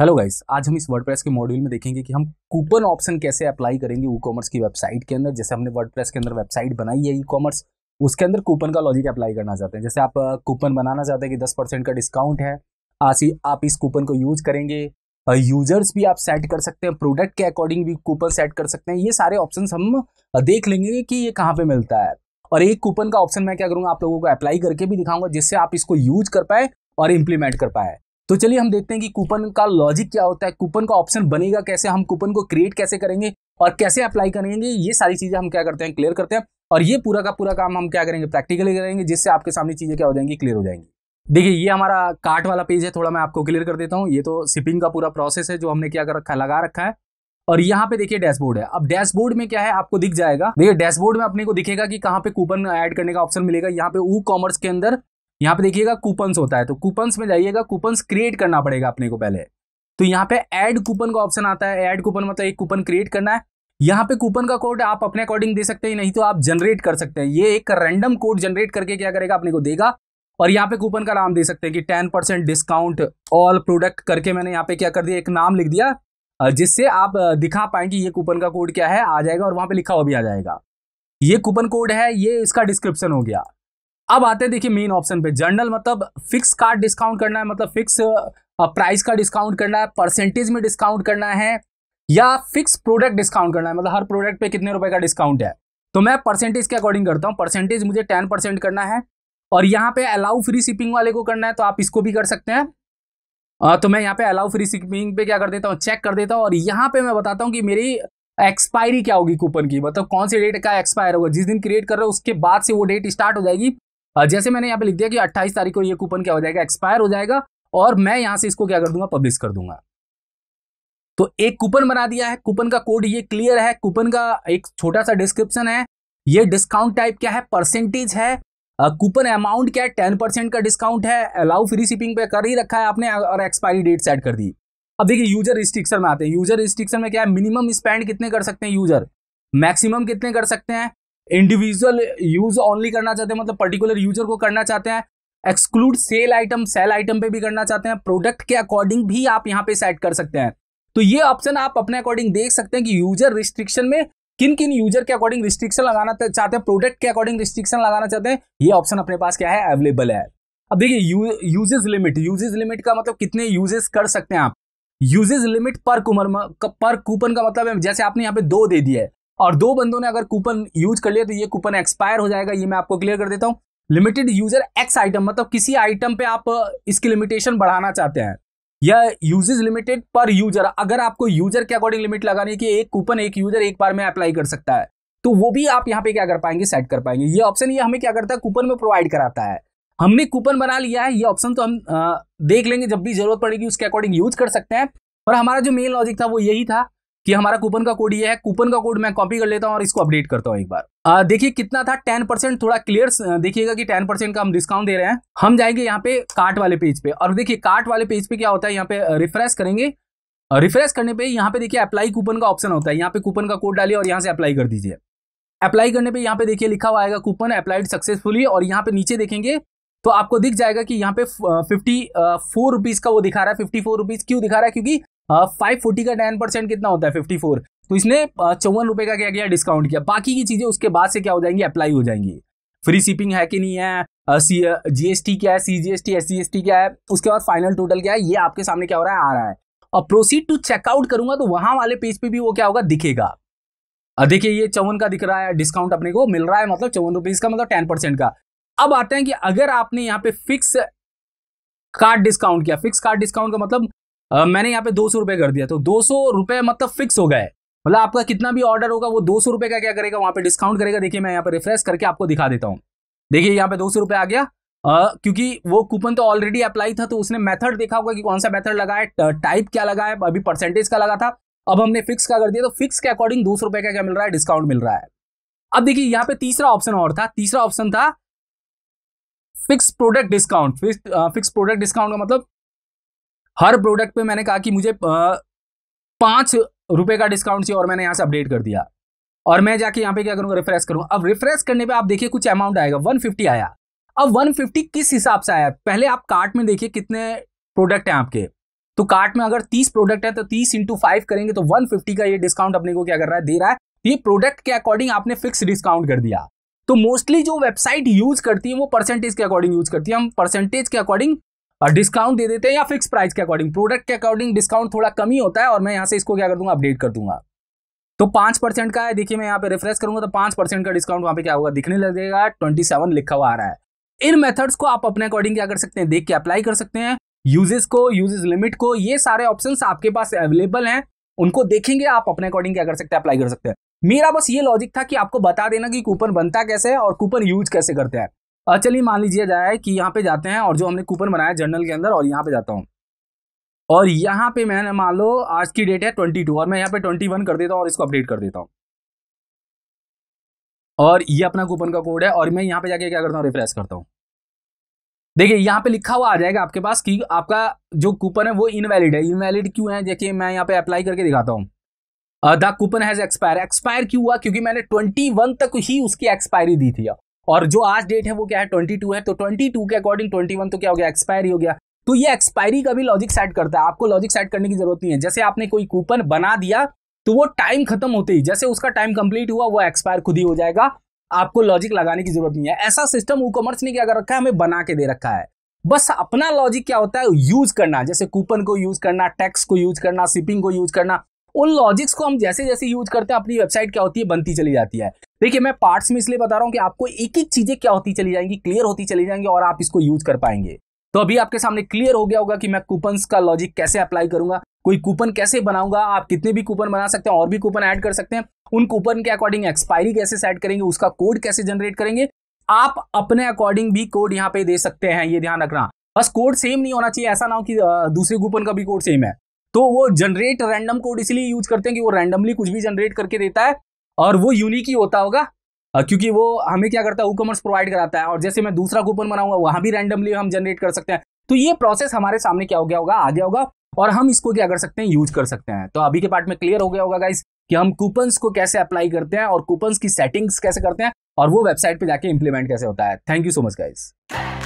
hello guys आज हम इस वर्डप्रेस के मॉड्यूल में देखेंगे कि हम कूपन ऑप्शन कैसे अप्लाई करेंगे ई कॉमर्स की वेबसाइट के अंदर जैसे हमने वर्डप्रेस के अंदर वेबसाइट बनाई है ई कॉमर्स उसके अंदर कूपन का लॉजिक अप्लाई करना चाहते हैं जैसे आप कूपन बनाना चाहते हैं कि दस परसेंट का डिस्काउंट है आज ही आप इस कूपन को यूज करेंगे यूजर्स भी आप सेट कर सकते हैं प्रोडक्ट के अकॉर्डिंग भी कूपन सेट कर सकते हैं ये सारे ऑप्शन हम देख लेंगे कि ये कहाँ पर मिलता है और एक कूपन का ऑप्शन मैं क्या करूँगा आप लोगों को अप्लाई करके भी दिखाऊंगा जिससे आप इसको यूज कर पाए और इम्प्लीमेंट कर पाए तो चलिए हम देखते हैं कि कूपन का लॉजिक क्या होता है कूपन का ऑप्शन बनेगा कैसे हम कूपन को क्रिएट कैसे करेंगे और कैसे अप्लाई करेंगे ये सारी चीज़ें हम क्या करते हैं क्लियर करते हैं और ये पूरा का पूरा काम हम क्या करेंगे प्रैक्टिकली करेंगे जिससे आपके सामने चीज़ें क्या हो जाएंगी क्लियर हो जाएंगी देखिए ये हमारा कार्ट वाला पेज है थोड़ा मैं आपको क्लियर कर देता हूँ ये तो शिपिंग का पूरा प्रोसेस है जो हमने क्या कर रखा लगा रखा है और यहाँ पे देखिए डैशबोर्ड है अब डैशबोर्ड में क्या है आपको दिख जाएगा देखिए डैशबोर्ड में अपने को दिखेगा कि कहाँ पे कूपन ऐड करने का ऑप्शन मिलेगा यहाँ पे ऊ कॉमर्स के अंदर यहाँ पे देखिएगा कूपन्स होता है तो कूपन्स में जाइएगा कूपन्स क्रिएट करना पड़ेगा अपने को पहले तो यहाँ पे ऐड कूपन का ऑप्शन आता है ऐड कूपन मतलब एक कूपन क्रिएट करना है यहाँ पे कूपन का कोड आप अपने अकॉर्डिंग दे सकते हैं नहीं तो आप जनरेट कर सकते हैं ये एक रैंडम कोड जनरेट करके क्या करेगा अपने को देगा और यहाँ पे कूपन का नाम दे सकते हैं कि ten percent discount all product करके मैंने यहाँ पे क्या कर दिया एक नाम लिख दिया जिससे आप दिखा पाए कि ये कूपन का कोड क्या है आ जाएगा और वहाँ पे लिखा हुआ भी आ जाएगा ये कूपन कोड है ये इसका डिस्क्रिप्शन हो गया अब आते हैं देखिए मेन ऑप्शन पे जर्नल मतलब फिक्स कार्ड डिस्काउंट करना है मतलब फिक्स प्राइस का डिस्काउंट करना है परसेंटेज में डिस्काउंट करना है या फिक्स प्रोडक्ट डिस्काउंट करना है मतलब हर प्रोडक्ट पे कितने रुपए का डिस्काउंट है तो मैं परसेंटेज के अकॉर्डिंग करता हूँ परसेंटेज मुझे टेन परसेंट करना है और यहाँ पे अलाउ फ्री शिपिंग वाले को करना है तो आप इसको भी कर सकते हैं तो मैं यहाँ पे अलाउ फ्री शिपिंग पे क्या कर देता हूँ चेक कर देता हूँ और यहाँ पे मैं बताता हूँ कि मेरी एक्सपायरी क्या होगी कूपन की मतलब कौन से डेट का एक्सपायर होगा जिस दिन क्रिएट कर रहे हो उसके बाद से वो डेट स्टार्ट हो जाएगी जैसे मैंने यहाँ पे लिख दिया कि 28 तारीख को ये कूपन क्या हो जाएगा एक्सपायर हो जाएगा और मैं यहाँ से इसको क्या कर दूंगा पब्लिश कर दूंगा तो एक कूपन बना दिया है कूपन का कोड ये क्लियर है कूपन का एक छोटा सा डिस्क्रिप्शन है ये डिस्काउंट टाइप क्या है परसेंटेज है कूपन अमाउंट क्या है टेन परसेंट का डिस्काउंट है अलाउ फ्री शिपिंग पे कर ही रखा है आपने और एक्सपायरी डेट सेट कर दी अब देखिए यूजर रिस्ट्रिक्शन में आते हैं यूजर रिस्ट्रिक्शन में क्या है मिनिमम स्पेंड कितने कर सकते हैं यूजर मैक्सिमम कितने कर सकते हैं इंडिविजुअल यूज ओनली करना चाहते हैं मतलब पर्टिकुलर यूजर को करना चाहते हैं exclude sale item sale item पे भी करना चाहते हैं प्रोडक्ट के अकॉर्डिंग भी आप यहाँ पे सेट कर सकते हैं तो ये ऑप्शन आप अपने अकॉर्डिंग देख सकते हैं कि यूजर रिस्ट्रिक्शन में किन किन यूजर के अकॉर्डिंग रिस्ट्रिक्शन लगाना चाहते हैं प्रोडक्ट के अकॉर्डिंग रिस्ट्रिक्शन लगाना चाहते हैं ये ऑप्शन अपने पास क्या है अवेलेबल है अब देखिए यूजेज लिमिट यूजेज लिमिट का मतलब कितने यूजेस कर सकते हैं आप यूजेज लिमिट पर कूपन पर कूपन का मतलब है जैसे आपने यहाँ पे दो दे दिया है और दो बंदों ने अगर कूपन यूज कर लिया तो ये कूपन एक्सपायर हो जाएगा ये मैं आपको क्लियर कर देता हूँ लिमिटेड यूजर एक्स आइटम मतलब किसी आइटम पे आप इसकी लिमिटेशन बढ़ाना चाहते हैं या यूजेज लिमिटेड पर यूजर अगर आपको यूजर के अकॉर्डिंग लिमिट लगानी है कि एक कूपन एक यूजर एक बार में अप्लाई कर सकता है तो वो भी आप यहाँ पे क्या कर पाएंगे सेट कर पाएंगे ये ऑप्शन ये हमें क्या करता है कूपन में प्रोवाइड कराता है हमने कूपन बना लिया है ये ऑप्शन तो हम आ, देख लेंगे जब भी जरूरत पड़ेगी उसके अकॉर्डिंग यूज कर सकते हैं पर हमारा जो मेन लॉजिक था वो यही था कि हमारा कूपन का कोड ये है कूपन का कोड मैं कॉपी कर लेता हूँ और इसको अपडेट करता हूँ एक बार देखिए कितना था टेन परसेंट थोड़ा क्लियर देखिएगा कि टेन परसेंट का हम डिस्काउंट दे रहे हैं हम जाएंगे यहाँ पे कार्ट वाले पेज पे और देखिए कार्ट वाले पेज पे क्या होता है यहाँ पे रिफ्रेश करेंगे रिफ्रेश करने पे यहाँ पे देखिए अप्लाई कूपन का ऑप्शन होता है यहाँ पे कूपन का कोड डालिए और यहाँ से अप्लाई कर दीजिए अप्लाई करने पे यहाँ पे देखिए लिखा हुआ आएगा कूपन अप्लाइड सक्सेसफुली और यहाँ पे नीचे देखेंगे तो आपको दिख जाएगा कि यहाँ पे फिफ्टी फोर रुपीज़ का वो दिखा रहा है फिफ्टी फोर रुपीज़ क्यों दिखा रहा है क्योंकि फाइव फोर्टी का टेन परसेंट कितना होता है फिफ्टी फोर तो इसने चौवन रुपए का क्या किया डिस्काउंट किया बाकी की चीज़ें उसके बाद से क्या हो जाएंगी अप्लाई हो जाएंगी फ्री शिपिंग है कि नहीं है सी जीएसटी क्या है CGST G S T S C S T क्या है उसके बाद फाइनल टोटल क्या है ये आपके सामने क्या हो रहा है आ रहा है और प्रोसीड टू चेकआउट करूंगा तो वहां वाले पेज पे भी वो क्या होगा दिखेगा देखिए ये चौवन का दिख रहा है डिस्काउंट अपने को मिल रहा है मतलब चौवन रुपए इसका मतलब टेन परसेंट का अब आते हैं कि अगर आपने यहाँ पे फिक्स कार्ड डिस्काउंट किया फिक्स कार्ड डिस्काउंट का मतलब मैंने यहाँ पे दो सौ कर दिया तो दो सौ मतलब फिक्स हो गए मतलब आपका कितना भी ऑर्डर होगा वो दो सौ का क्या करेगा वहाँ पे डिस्काउंट करेगा देखिए मैं यहाँ पे रिफ्रेश करके आपको दिखा देता हूँ देखिए यहाँ पे दो सौ आ गया आ, क्योंकि वो कूपन तो ऑलरेडी अप्लाई था तो उसने मेथड देखा होगा कि कौन सा मेथड लगा है टाइप क्या लगा है अभी परसेंटेज का लगा था अब हमने फिक्स का कर दिया तो फिक्स के अकॉर्डिंग दो सौ रुपए का क्या मिल रहा है डिस्काउंट मिल रहा है अब देखिए यहाँ पे तीसरा ऑप्शन और था तीसरा ऑप्शन था fix product discount fix product discount का मतलब हर प्रोडक्ट पे मैंने कहा कि मुझे पांच रुपए का डिस्काउंट चाहिए और मैंने यहां से अपडेट कर दिया और मैं जाके यहां पे क्या करूंगा रिफ्रेश करूं अब रिफ्रेश करने पे आप देखिए कुछ अमाउंट आएगा 150 आया अब 150 किस हिसाब से आया पहले आप कार्ट में देखिए कितने प्रोडक्ट हैं आपके तो कार्ट में अगर 30 प्रोडक्ट है तो 30 इंटू फाइव करेंगे तो 150 का ये डिस्काउंट अपने को क्या कर रहा है दे रहा है तो ये प्रोडक्ट के अकॉर्डिंग आपने फिक्स डिस्काउंट कर दिया तो मोस्टली जो वेबसाइट यूज करती है वो परसेंटेज के अकॉर्डिंग यूज करती है हम परसेंटेज के अकॉर्डिंग डिस्काउंट दे देते हैं या फिक्स प्राइस के अकॉर्डिंग प्रोडक्ट के अकॉर्डिंग डिस्काउंट थोड़ा कम ही होता है और मैं यहाँ से इसको क्या कर दूंगा अपडेट कर दूंगा तो पांच परसेंट का है देखिए मैं यहाँ पे रिफ्रेस करूंगा तो पांच परसेंट का डिस्काउंट वहां पे क्या होगा दिखने लगेगा ट्वेंटी सेवन लिखा हुआ आ रहा है इन मेथड्स को आप अपने अकॉर्डिंग क्या कर सकते हैं देख के अप्लाई कर सकते हैं यूजेस को यूजेस लिमिट को ये सारे ऑप्शन आपके पास अवेलेबल हैं उनको देखेंगे आप अपने अकॉर्डिंग क्या कर सकते हैं अप्लाई कर सकते हैं मेरा बस ये लॉजिक था कि आपको बता देना कि कूपन बनता कैसे है और कूपन यूज कैसे करते हैं चलिए मान लीजिए जाए कि यहाँ पे जाते हैं और जो हमने कूपन बनाया जर्नल के अंदर और यहाँ पे जाता हूँ और यहाँ पे मैंने मान लो आज की डेट है ट्वेंटी टू और मैं यहाँ पे ट्वेंटी वन कर देता हूँ और इसको अपडेट कर देता हूँ और ये अपना कूपन का कोड है और मैं यहाँ पे जाके क्या करता हूँ रिफ्रेश करता हूँ देखिए यहाँ पे लिखा हुआ आ जाएगा आपके पास कि आपका जो कूपन है वो इनवैलिड है इनवैलिड क्यों है देखिए मैं यहाँ पे अप्लाई करके दिखाता हूँ the coupon has expire expire क्यों हुआ क्योंकि मैंने ट्वेंटी वन तक ही उसकी एक्सपायरी दी थी और जो आज डेट है वो क्या है ट्वेंटी टू है तो ट्वेंटी टू के अकॉर्डिंग ट्वेंटी वन तो क्या हो गया एक्सपायरी हो गया तो ये एक्सपायरी का भी लॉजिक सेट करता है आपको लॉजिक सेट करने की जरूरत नहीं है जैसे आपने कोई कूपन बना दिया तो वो टाइम खत्म होते ही जैसे उसका टाइम कंप्लीट हुआ वो एक्सपायर खुद ही हो जाएगा आपको लॉजिक लगाने की जरूरत नहीं है ऐसा सिस्टम ई कॉमर्स ने क्या कर रखा है हमें बना के दे रखा है बस अपना लॉजिक क्या होता है यूज करना जैसे कूपन को यूज करना टैक्स को यूज करना शिपिंग को यूज करना उन लॉजिक्स को हम जैसे जैसे यूज करते हैं अपनी वेबसाइट क्या होती है बनती चली जाती है देखिए मैं पार्ट्स में इसलिए बता रहा हूँ कि आपको एक एक चीज़ें क्या होती चली जाएंगी क्लियर होती चली जाएंगी और आप इसको यूज कर पाएंगे तो अभी आपके सामने क्लियर हो गया होगा कि मैं कूपन का लॉजिक कैसे अप्लाई करूंगा कोई कूपन कैसे बनाऊंगा आप कितने भी कूपन बना सकते हैं और भी कूपन ऐड कर सकते हैं उन कूपन के अकॉर्डिंग एक्सपायरी कैसे सेट करेंगे उसका कोड कैसे जनरेट करेंगे आप अपने अकॉर्डिंग भी कोड यहाँ पे दे सकते हैं ये ध्यान रखना बस कोड सेम नहीं होना चाहिए ऐसा ना हो कि दूसरे कूपन का भी कोड सेम है तो वो जनरेट रैंडम कोड इसलिए यूज करते हैं कि वो रैंडमली कुछ भी जनरेट करके देता है और वो यूनिक ही होता होगा क्योंकि वो हमें क्या करता है कॉमर्स प्रोवाइड कराता है और जैसे मैं दूसरा कूपन बनाऊंगा वहां भी रैंडमली हम जनरेट कर सकते हैं तो ये प्रोसेस हमारे सामने क्या हो गया होगा आ गया होगा और हम इसको क्या कर सकते हैं यूज कर सकते हैं तो अभी के पार्ट में क्लियर हो गया होगा गाइस कि हम कूपन्स को कैसे अप्लाई करते हैं और कूपन्स की सेटिंग्स कैसे करते हैं और वो वेबसाइट पे जाके इंप्लीमेंट कैसे होता है thank you so much guys